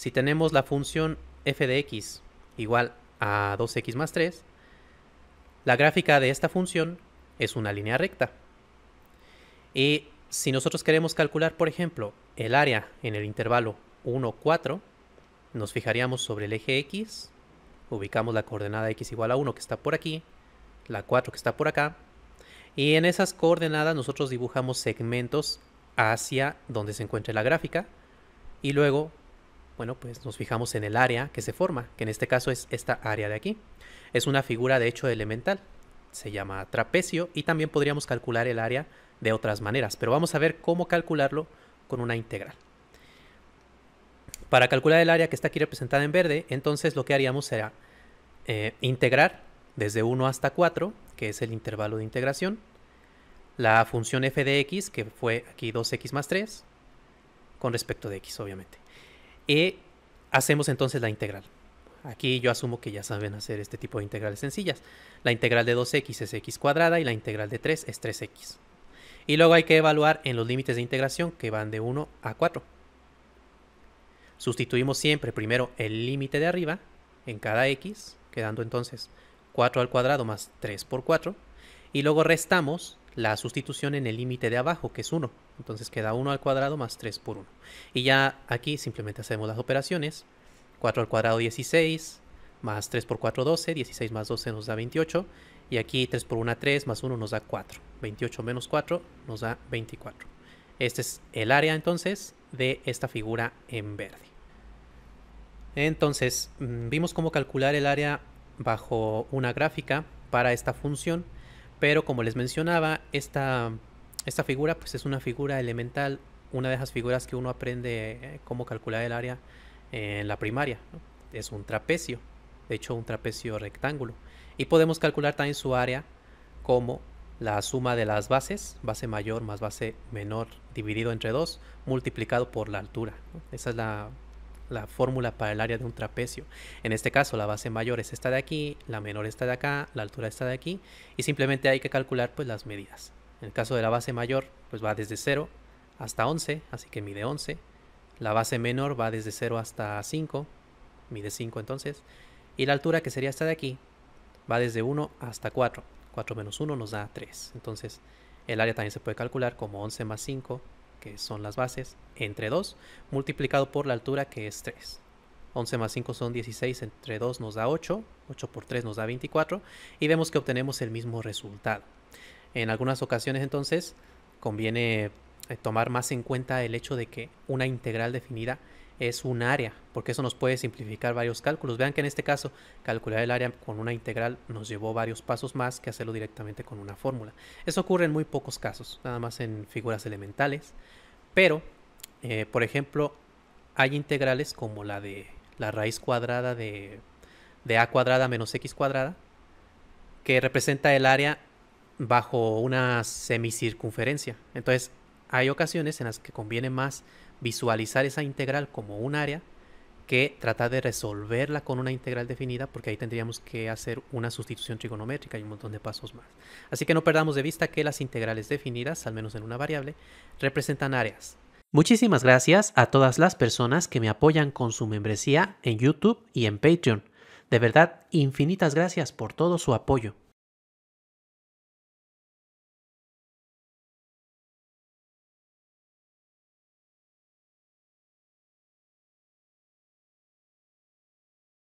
Si tenemos la función f de x igual a 2x más 3, la gráfica de esta función es una línea recta. Y si nosotros queremos calcular, por ejemplo, el área en el intervalo 1, 4, nos fijaríamos sobre el eje x, ubicamos la coordenada x igual a 1 que está por aquí, la 4 que está por acá, y en esas coordenadas nosotros dibujamos segmentos hacia donde se encuentre la gráfica, y luego bueno, pues nos fijamos en el área que se forma, que en este caso es esta área de aquí. Es una figura de hecho elemental, se llama trapecio y también podríamos calcular el área de otras maneras, pero vamos a ver cómo calcularlo con una integral. Para calcular el área que está aquí representada en verde, entonces lo que haríamos será eh, integrar desde 1 hasta 4, que es el intervalo de integración, la función f de x, que fue aquí 2x más 3, con respecto de x, obviamente. Y hacemos entonces la integral. Aquí yo asumo que ya saben hacer este tipo de integrales sencillas. La integral de 2x es x cuadrada y la integral de 3 es 3x. Y luego hay que evaluar en los límites de integración que van de 1 a 4. Sustituimos siempre primero el límite de arriba en cada x, quedando entonces 4 al cuadrado más 3 por 4. Y luego restamos la sustitución en el límite de abajo, que es 1. Entonces queda 1 al cuadrado más 3 por 1. Y ya aquí simplemente hacemos las operaciones. 4 al cuadrado 16, más 3 por 4 12, 16 más 12 nos da 28. Y aquí 3 por 1 3, más 1 nos da 4. 28 menos 4 nos da 24. Este es el área entonces de esta figura en verde. Entonces, mm, vimos cómo calcular el área bajo una gráfica para esta función pero como les mencionaba, esta, esta figura pues es una figura elemental, una de esas figuras que uno aprende eh, cómo calcular el área en la primaria. Es un trapecio, de hecho un trapecio rectángulo. Y podemos calcular también su área como la suma de las bases, base mayor más base menor dividido entre 2, multiplicado por la altura. Esa es la la fórmula para el área de un trapecio. En este caso, la base mayor es esta de aquí, la menor está de acá, la altura está de aquí, y simplemente hay que calcular pues las medidas. En el caso de la base mayor, pues va desde 0 hasta 11, así que mide 11. La base menor va desde 0 hasta 5, mide 5 entonces. Y la altura, que sería esta de aquí, va desde 1 hasta 4. 4 menos 1 nos da 3. Entonces, el área también se puede calcular como 11 más 5 que son las bases, entre 2, multiplicado por la altura, que es 3. 11 más 5 son 16, entre 2 nos da 8, 8 por 3 nos da 24, y vemos que obtenemos el mismo resultado. En algunas ocasiones entonces conviene eh, tomar más en cuenta el hecho de que una integral definida es un área, porque eso nos puede simplificar varios cálculos. Vean que en este caso, calcular el área con una integral nos llevó varios pasos más que hacerlo directamente con una fórmula. Eso ocurre en muy pocos casos, nada más en figuras elementales. Pero, eh, por ejemplo, hay integrales como la de la raíz cuadrada de, de a cuadrada menos x cuadrada, que representa el área bajo una semicircunferencia. Entonces, hay ocasiones en las que conviene más visualizar esa integral como un área que tratar de resolverla con una integral definida, porque ahí tendríamos que hacer una sustitución trigonométrica y un montón de pasos más. Así que no perdamos de vista que las integrales definidas, al menos en una variable, representan áreas. Muchísimas gracias a todas las personas que me apoyan con su membresía en YouTube y en Patreon. De verdad, infinitas gracias por todo su apoyo.